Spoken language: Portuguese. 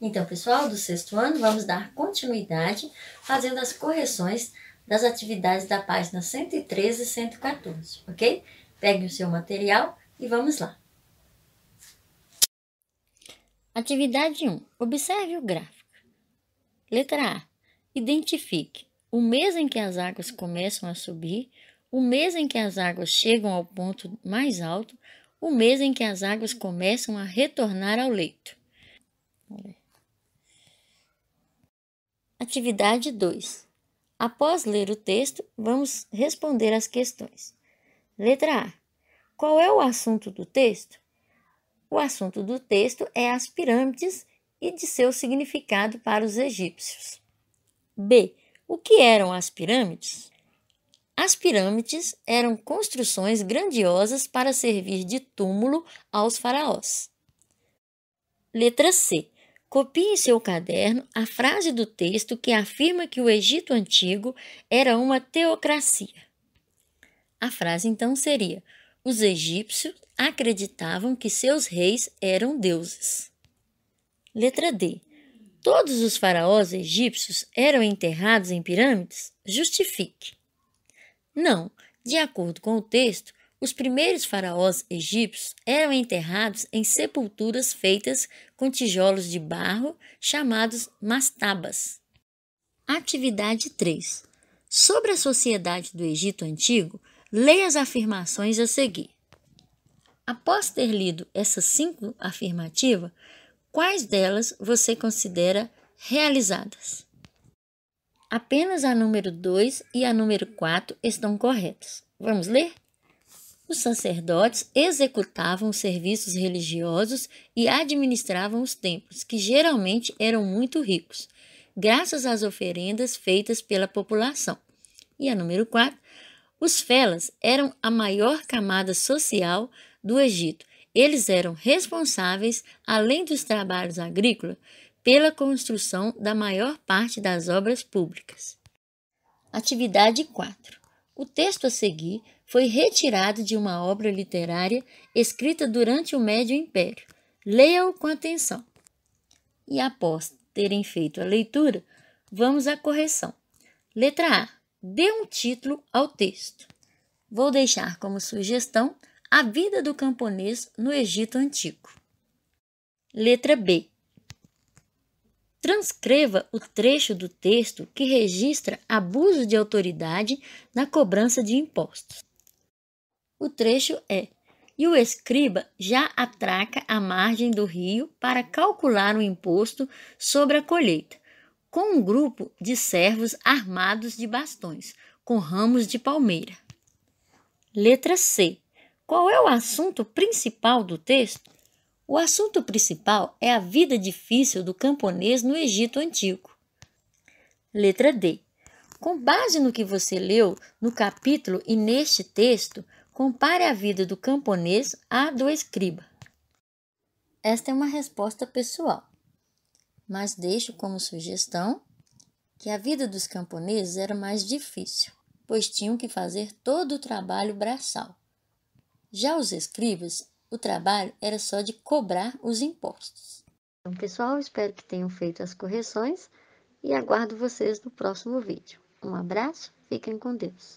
Então, pessoal do sexto ano, vamos dar continuidade fazendo as correções das atividades da página 113 e 114, ok? Pegue o seu material e vamos lá. Atividade 1. Observe o gráfico. Letra A. Identifique o mês em que as águas começam a subir, o mês em que as águas chegam ao ponto mais alto, o mês em que as águas começam a retornar ao leito. Atividade 2. Após ler o texto, vamos responder as questões. Letra A. Qual é o assunto do texto? O assunto do texto é as pirâmides e de seu significado para os egípcios. B. O que eram as pirâmides? As pirâmides eram construções grandiosas para servir de túmulo aos faraós. Letra C. Copie em seu caderno a frase do texto que afirma que o Egito Antigo era uma teocracia. A frase então seria: os egípcios acreditavam que seus reis eram deuses. Letra D. Todos os faraós egípcios eram enterrados em pirâmides? Justifique. Não, de acordo com o texto, os primeiros faraós egípcios eram enterrados em sepulturas feitas com tijolos de barro chamados mastabas. Atividade 3. Sobre a sociedade do Egito Antigo, leia as afirmações a seguir. Após ter lido essas cinco afirmativas, quais delas você considera realizadas? Apenas a número 2 e a número 4 estão corretas. Vamos ler? Os sacerdotes executavam serviços religiosos e administravam os templos, que geralmente eram muito ricos, graças às oferendas feitas pela população. E a número 4, os felas eram a maior camada social do Egito. Eles eram responsáveis, além dos trabalhos agrícolas, pela construção da maior parte das obras públicas. Atividade 4. O texto a seguir foi retirado de uma obra literária escrita durante o Médio Império. Leia-o com atenção. E após terem feito a leitura, vamos à correção. Letra A. Dê um título ao texto. Vou deixar como sugestão A Vida do Camponês no Egito Antigo. Letra B. Transcreva o trecho do texto que registra abuso de autoridade na cobrança de impostos. O trecho é: E o escriba já atraca a margem do rio para calcular o imposto sobre a colheita, com um grupo de servos armados de bastões, com ramos de palmeira. Letra C. Qual é o assunto principal do texto? O assunto principal é a vida difícil do camponês no Egito Antigo. Letra D. Com base no que você leu no capítulo e neste texto, Compare a vida do camponês à do escriba. Esta é uma resposta pessoal, mas deixo como sugestão que a vida dos camponeses era mais difícil, pois tinham que fazer todo o trabalho braçal. Já os escribas, o trabalho era só de cobrar os impostos. Então, pessoal, espero que tenham feito as correções e aguardo vocês no próximo vídeo. Um abraço, fiquem com Deus.